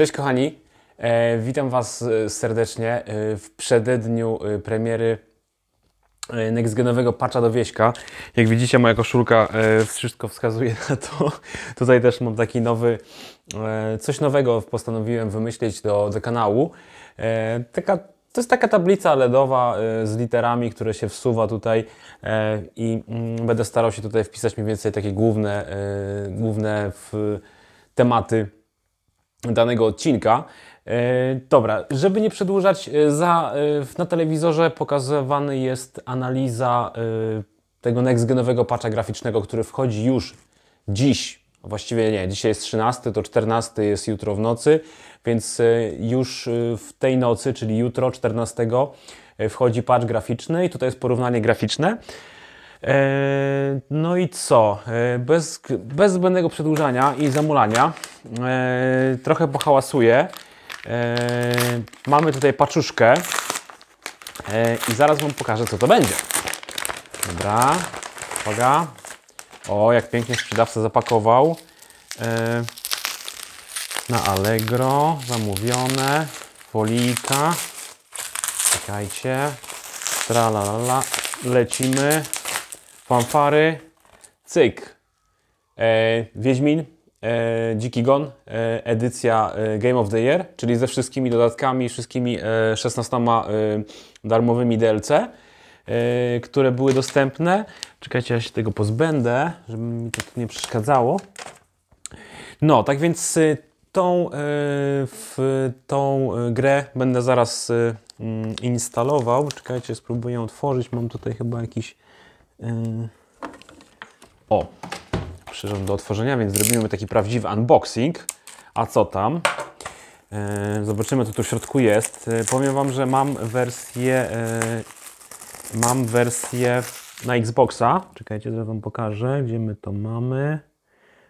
Cześć kochani, e, witam Was e, serdecznie e, w przededniu e, premiery nextgenowego patcha do Wieśka. Jak widzicie moja koszulka e, wszystko wskazuje na to. Tutaj też mam taki nowy, e, coś nowego postanowiłem wymyślić do, do kanału. Taka, to jest taka tablica LEDowa z literami, które się wsuwa tutaj i mm, będę starał się tutaj wpisać mniej więcej takie główne, główne w, tematy danego odcinka. E, dobra, żeby nie przedłużać, e, za, e, na telewizorze pokazywany jest analiza tego next-genowego patcha graficznego, który wchodzi już dziś. Właściwie nie, dzisiaj jest 13, to 14 jest jutro w nocy, więc już w tej nocy, czyli jutro 14 wchodzi patch graficzny i tutaj jest porównanie graficzne. E, no i co? E, bez, bez zbędnego przedłużania i zamulania e, trochę pohałasuję. Mamy tutaj paczuszkę i zaraz Wam pokażę, co to będzie. Dobra, uwaga. O, jak pięknie sprzedawca zapakował. Na Allegro, zamówione, folijka. Czekajcie. Tra la la la. Lecimy fanfary, cyk. E, Wiedźmin, e, Dziki Gon, e, edycja e, Game of the Year, czyli ze wszystkimi dodatkami, wszystkimi e, 16 e, darmowymi DLC, e, które były dostępne. Czekajcie, ja się tego pozbędę, żeby mi to nie przeszkadzało. No, tak więc tą, w, tą grę będę zaraz mm, instalował. Czekajcie, spróbuję otworzyć. Mam tutaj chyba jakiś o, przyrząd do otworzenia, więc zrobimy taki prawdziwy unboxing. A co tam? E, zobaczymy, co tu w środku jest. E, powiem Wam, że mam wersję, e, mam wersję na Xboxa. Czekajcie, że Wam pokażę, gdzie my to mamy.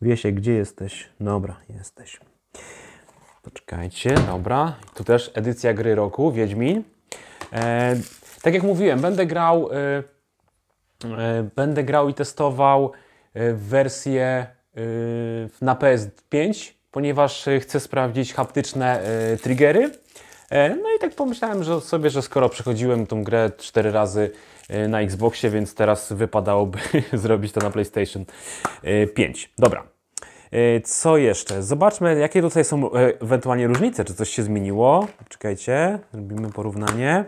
Wiesiek, gdzie jesteś? Dobra, jesteś. Poczekajcie, dobra. Tu też edycja gry roku, Wiedźmin. tak jak mówiłem, będę grał E, będę grał i testował e, wersję e, na PS5, ponieważ chcę sprawdzić haptyczne triggery. No i tak pomyślałem że sobie, że skoro przechodziłem tą grę 4 razy na Xboxie, więc teraz wypadałoby zrobić to na PlayStation 5. Dobra. Co jeszcze? Zobaczmy, jakie tutaj są ewentualnie różnice, czy coś się zmieniło. Czekajcie, robimy porównanie.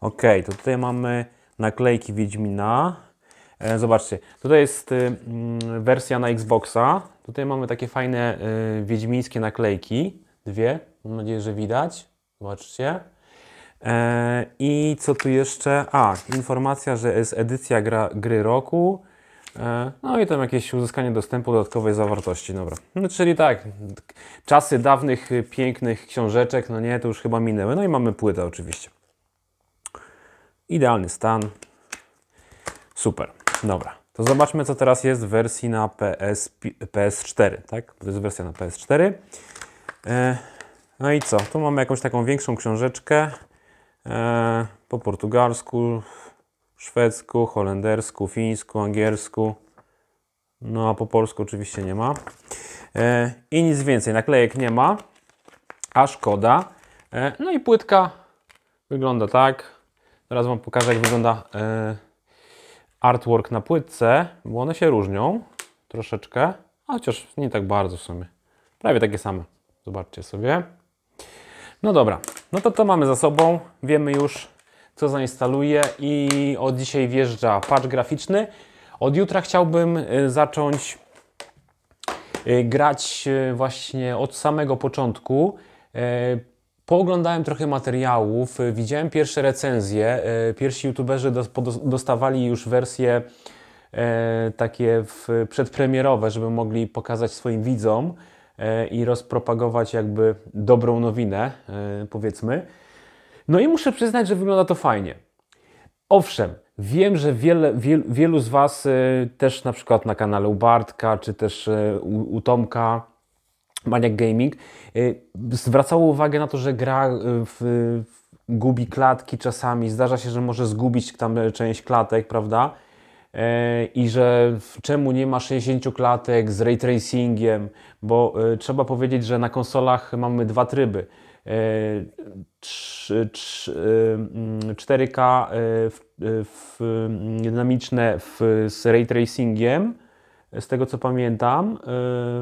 Ok, to tutaj mamy naklejki Wiedźmina. E, zobaczcie, tutaj jest y, mm, wersja na Xboxa. Tutaj mamy takie fajne y, wiedźmińskie naklejki. Dwie, mam nadzieję, że widać. Zobaczcie. E, I co tu jeszcze? A, informacja, że jest edycja gra, gry roku. E, no i tam jakieś uzyskanie dostępu dodatkowej zawartości, dobra. No, czyli tak, czasy dawnych y, pięknych książeczek, no nie, to już chyba minęły. No i mamy płytę oczywiście. Idealny stan. Super. Dobra. To zobaczmy, co teraz jest w wersji na PS, PS4, tak? To jest wersja na PS4. E, no i co? Tu mamy jakąś taką większą książeczkę e, po portugalsku, szwedzku, holendersku, fińsku, angielsku. No a po polsku oczywiście nie ma. E, I nic więcej, naklejek nie ma, a szkoda. No i płytka wygląda tak. Teraz Wam pokażę, jak wygląda e, artwork na płytce, bo one się różnią troszeczkę, a chociaż nie tak bardzo w sumie. Prawie takie same. Zobaczcie sobie. No dobra, no to to mamy za sobą. Wiemy już, co zainstaluję i od dzisiaj wjeżdża patch graficzny. Od jutra chciałbym e, zacząć e, grać właśnie od samego początku Pooglądałem trochę materiałów, y, widziałem pierwsze recenzje. Y, Pierwsi youtuberzy dostawali już wersje e, takie przedpremierowe, żeby mogli pokazać swoim widzom e, i rozpropagować jakby dobrą nowinę, e, powiedzmy. No i muszę przyznać, że wygląda to fajnie. Owszem, wiem, że wiele, wiel, wielu z Was też na przykład na kanale u Bartka, czy też u, u Tomka, Maniac Gaming, y, zwracało uwagę na to, że gra y, w, gubi klatki czasami, zdarza się, że może zgubić tam e, część klatek, prawda? E, I że czemu nie ma 60 klatek z ray tracingiem, bo e, trzeba powiedzieć, że na konsolach mamy dwa tryby. 4K mm, w, mm, dynamiczne z ray tracingiem z tego co pamiętam, y,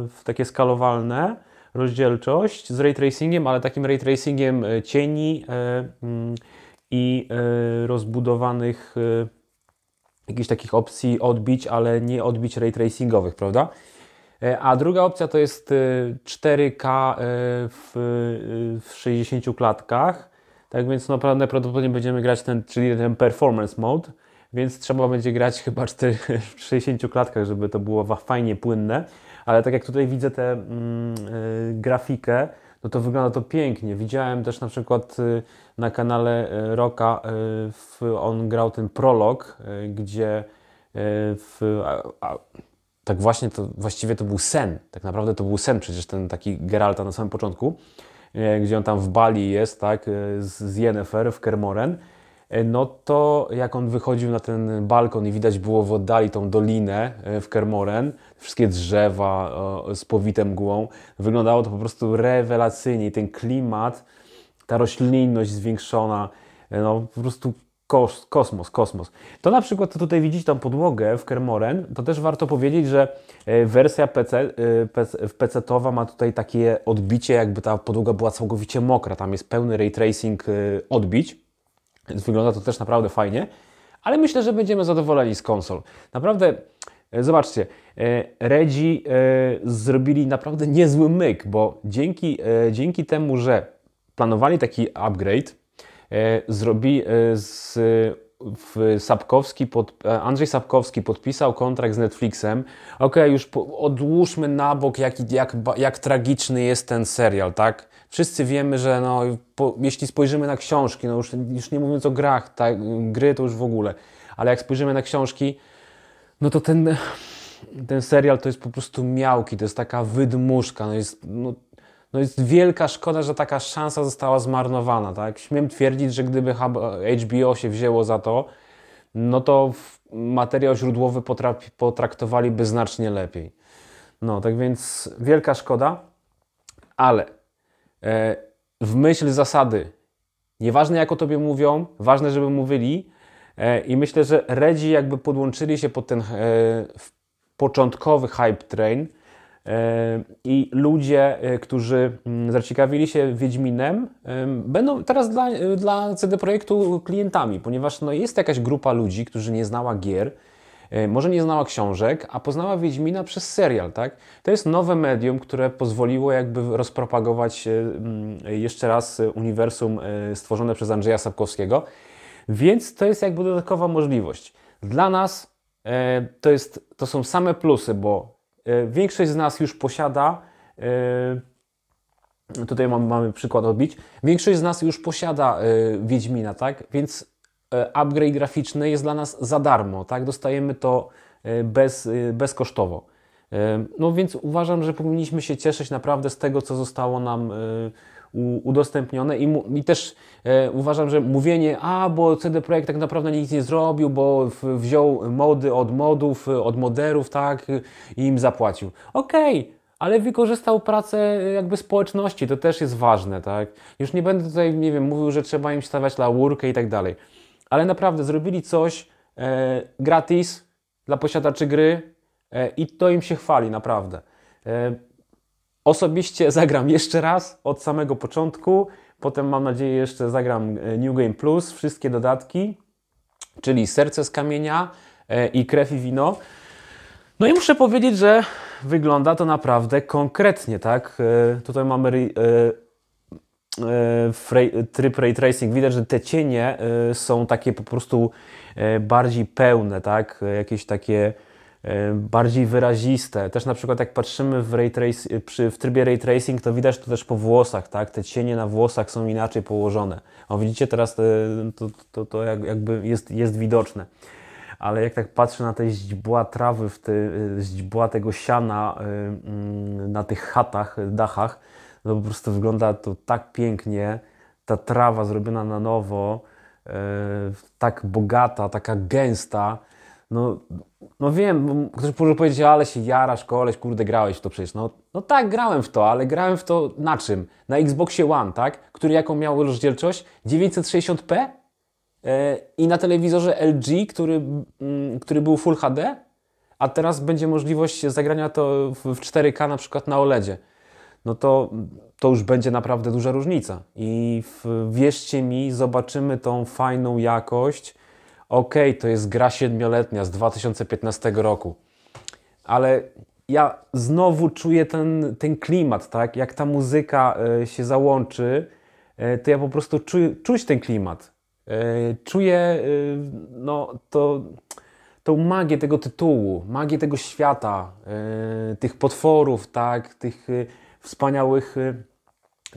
w takie skalowalne rozdzielczość z ray tracingiem, ale takim ray tracingiem y, cieni y, mm, i rozbudowanych jakichś takich opcji odbić, ale nie odbić ray tracingowych, prawda? E, a druga opcja to jest 4K w, w 60 klatkach. Tak więc naprawdę no, prawdopodobnie będziemy grać ten, czyli ten performance mode więc trzeba będzie grać chyba 4, w 60 klatkach, żeby to było fajnie płynne. Ale tak jak tutaj widzę tę mm, y, grafikę, no to wygląda to pięknie. Widziałem też na przykład y, na kanale y, Roka, on grał ten prolog, gdzie w, a, a, tak właśnie to właściwie to był sen. Tak naprawdę to był sen przecież ten taki Geralta na samym początku, gdzie on tam w Bali jest, tak, z, z Yennefer w Kermoren E, no to jak on wychodził na ten balkon i widać było w oddali tą dolinę e, w Kermoren, wszystkie drzewa z powitem mgłą, wyglądało to po prostu rewelacyjnie. I ten klimat, ta roślinność zwiększona, e, no po prostu kos, kosmos, kosmos. To na przykład, co tutaj widzicie, tą podłogę w Kermoren, to też warto powiedzieć, że wersja PC, PC-towa ma tutaj takie odbicie, jakby ta podłoga była całkowicie mokra. Tam jest pełny ray tracing odbić więc wygląda to też naprawdę fajnie, ale myślę, że będziemy zadowoleni z konsol. Naprawdę, e, zobaczcie, e, Redzi e, zrobili naprawdę niezły myk, bo dzięki, dzięki temu, że planowali taki upgrade, zrobi, z, w Sapkowski pod, e, Andrzej Sapkowski podpisał kontrakt z Netflixem. Okej, już po, odłóżmy na bok, jak, jak, jak tragiczny jest ten serial, tak? Wszyscy wiemy, że no, po, jeśli spojrzymy na książki, no już, już nie mówiąc o grach, tak, gry to już w ogóle, ale jak spojrzymy na książki, no to ten, ten serial to jest po prostu miałki, to jest taka wydmuszka, no jest, no, no jest wielka szkoda, że taka szansa została zmarnowana. Tak? Śmiem twierdzić, że gdyby HBO się wzięło za to, no to materiał źródłowy potraktowaliby znacznie lepiej. No, tak więc wielka szkoda, ale e, w myśl zasady, nieważne jak o tobie mówią, ważne, żeby mówili, e, i myślę, że Redzi jakby podłączyli się pod ten e, początkowy hype train i ludzie, e, którzy mm, zaciekawili się Wiedźminem, będą teraz dla, e, dla CD Projektu klientami, ponieważ no jest jakaś grupa ludzi, którzy nie znała gier, e, może nie znała książek, a poznała Wiedźmina przez serial, tak? To jest nowe medium, które pozwoliło jakby rozpropagować mm, jeszcze raz uniwersum stworzone przez Andrzeja Sapkowskiego, więc to jest jakby dodatkowa możliwość. Dla nas to, jest, to są same plusy, bo E, większość z nas już posiada, e, tutaj mamy, mamy przykład odbić, większość z nas już posiada e, Wiedźmina, tak? Więc upgrade graficzny jest dla nas za darmo, tak? Dostajemy to bez, bezkosztowo. No więc uważam, że powinniśmy się cieszyć naprawdę z tego, co zostało nam udostępnione i, i też e, uważam, że mówienie, a bo CD Projekt tak naprawdę nic nie zrobił, bo wziął mody od modów, od moderów, tak, i im zapłacił. Okej, okay ale wykorzystał pracę e, jakby społeczności, to też jest ważne, tak? Już nie będę tutaj, nie wiem, mówił, że trzeba im stawiać laurkę i tak dalej, ale naprawdę zrobili coś e, gratis dla posiadaczy gry e, i to im się chwali, naprawdę. E, Osobiście zagram jeszcze raz od samego początku. Potem mam nadzieję jeszcze zagram e, New Game Plus, wszystkie dodatki, czyli Serce z Kamienia e, i Krew i Wino. No i muszę powiedzieć, że wygląda to naprawdę konkretnie, tak? E, tutaj mamy tryb ray tracing. Widać, że te cienie są takie po prostu bardziej pełne, tak? Jakieś takie E, bardziej wyraziste. Też na przykład jak patrzymy w, ray trace, e, przy, w trybie ray tracing, to widać to też po włosach, tak? Te cienie na włosach są inaczej położone. O, widzicie teraz te, to, to, to jakby jest, jest widoczne. Ale jak tak patrzę na te źdźbła trawy, w te, e, źdźbła tego siana mm, na tych chatach, dachach, no po prostu wygląda to tak pięknie. Ta trawa zrobiona na nowo, tak bogata, taka gęsta no, no wiem, ktoś może powiedzieć, ale się jarasz, koleś, kurde, grałeś w to przecież. No, no tak, grałem w to, ale grałem w to na czym? Na Xboxie One, tak? Który jaką miał rozdzielczość? 960p? E, I na telewizorze LG, który, mm, który był Full HD? A teraz będzie możliwość zagrania to w, w 4K na przykład na OLEDzie. No to, to już będzie naprawdę duża różnica. I w, wierzcie mi, zobaczymy tą fajną jakość ok, to jest gra siedmioletnia z 2015 roku, ale ja znowu czuję ten, ten klimat, tak? Jak ta muzyka e, się załączy, e, to ja po prostu czuję, czuć ten klimat. E, czuję no, to, tą magię tego tytułu, magię tego świata, tych potworów, tak? Tych wspaniałych,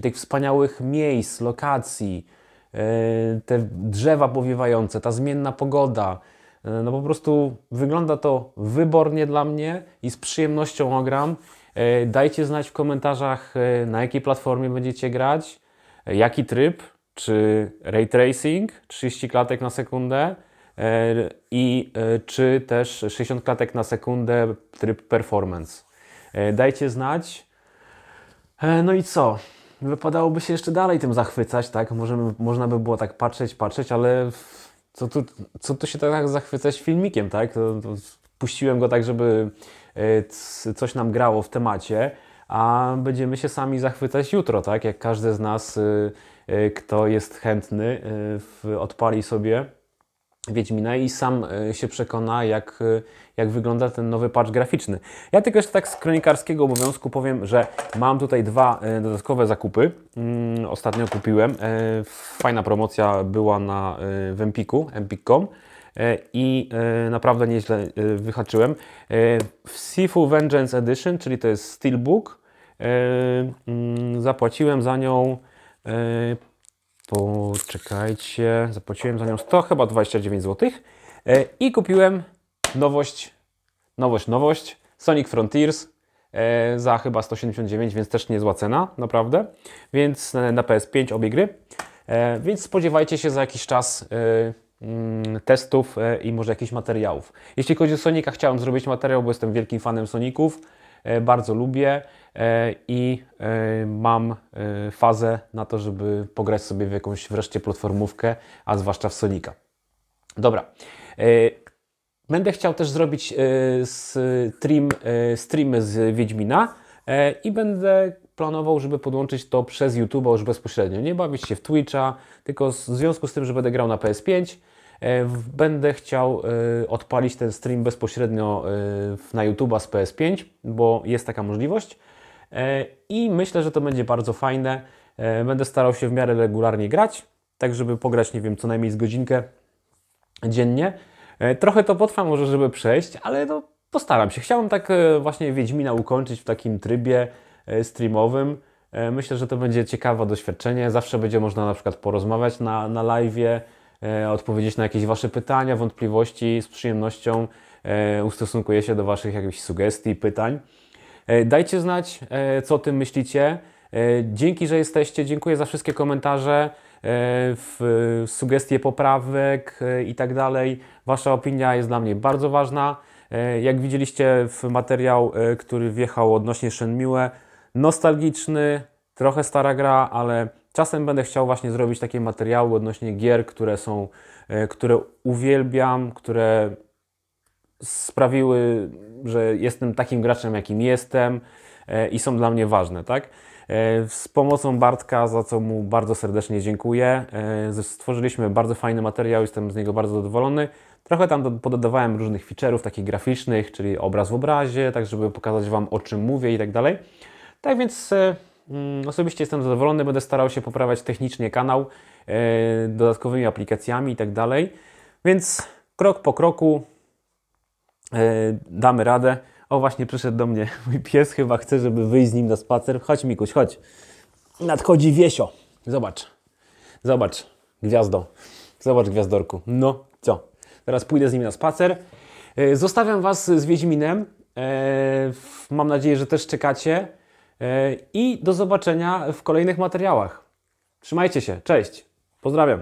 tych wspaniałych miejsc, lokacji, E, te drzewa powiewające, ta zmienna pogoda. E, no po prostu wygląda to wybornie dla mnie i z przyjemnością ogram. E, dajcie znać w komentarzach, na jakiej platformie będziecie grać, jaki tryb, czy ray tracing, 30 klatek na sekundę i czy też 60 klatek na sekundę tryb performance. Dajcie znać. No i co? wypadałoby się jeszcze dalej tym zachwycać, tak? Możemy, można by było tak patrzeć, patrzeć, ale co tu, co tu się tak zachwycać filmikiem, tak? To, to puściłem go tak, żeby e, coś nam grało w temacie, a będziemy się sami zachwycać jutro, tak? Jak każdy z nas, y, y, kto jest chętny, y, odpali sobie Wiedźmina i sam e, się przekona, jak, e, jak wygląda ten nowy patch graficzny. Ja tylko jeszcze tak z kronikarskiego obowiązku powiem, że mam tutaj dwa e, dodatkowe zakupy. Mm, ostatnio kupiłem. Fajna promocja była na Wempiku, empik.com i naprawdę nieźle wyhaczyłem. W Sifu Vengeance Edition, czyli to jest Steelbook, mm, zapłaciłem za nią Poczekajcie, zapłaciłem za nią 100, chyba 29 zł. E, I kupiłem nowość, nowość, nowość, Sonic Frontiers e, za chyba 179, więc też niezła cena, naprawdę. Więc na PS5 obie gry. E, więc spodziewajcie się za jakiś czas mm, testów i może jakichś materiałów. Jeśli chodzi o Sonika, chciałem zrobić materiał, bo jestem wielkim fanem Soników. E, bardzo lubię e, i e, mam fazę na to, żeby pograć sobie w jakąś wreszcie platformówkę, a zwłaszcza w Sonika. Dobra. Będę chciał też zrobić stream, streamy z Wiedźmina i będę planował, żeby podłączyć to przez YouTube'a już bezpośrednio. Nie bawić się w Twitcha, tylko w związku z tym, że będę grał na PS5, E, będę chciał e, odpalić ten stream bezpośrednio e, na YouTube'a z PS5, bo jest taka możliwość i myślę, że to będzie bardzo fajne. Będę starał się w miarę regularnie grać, tak żeby pograć, nie wiem, co najmniej z godzinkę dziennie. Trochę to potrwa może, żeby przejść, ale no postaram się. Chciałbym tak właśnie Wiedźmina ukończyć w takim trybie streamowym. Myślę, że to będzie ciekawe doświadczenie. Zawsze będzie można na przykład porozmawiać na, na live'ie, E, odpowiedzieć na jakieś Wasze pytania, wątpliwości. Z przyjemnością e, ustosunkuję się do Waszych jakichś sugestii, pytań. E, dajcie znać, co o tym myślicie. Dzięki, że jesteście. Dziękuję za wszystkie komentarze, sugestie poprawek i tak dalej. Wasza opinia jest dla mnie bardzo ważna. Jak widzieliście w materiał, który wjechał odnośnie Shenmue, nostalgiczny, trochę stara gra, ale Czasem będę chciał właśnie zrobić takie materiały odnośnie gier, które są, e, które uwielbiam, które sprawiły, że jestem takim graczem, jakim jestem e, i są dla mnie ważne, tak? E, z pomocą Bartka, za co mu bardzo serdecznie dziękuję, stworzyliśmy bardzo fajny materiał, jestem z niego bardzo zadowolony. Trochę tam pododawałem różnych feature'ów takich graficznych, czyli obraz w obrazie, tak żeby pokazać Wam o czym mówię i tak dalej. Tak więc Mm, osobiście jestem zadowolony, będę starał się poprawiać technicznie kanał e, dodatkowymi aplikacjami i tak dalej. Więc krok po kroku e, damy radę. O, właśnie przyszedł do mnie mój pies, chyba chce, żeby wyjść z nim na spacer. Chodź, Mikuś, chodź. Nadchodzi Wiesio. Zobacz. Zobacz, gwiazdo. Zobacz, gwiazdorku. No, co? Teraz pójdę z nim na spacer. E, zostawiam Was z Wiedźminem. Mam nadzieję, że też czekacie. E, I do zobaczenia w kolejnych materiałach. Trzymajcie się, cześć, pozdrawiam.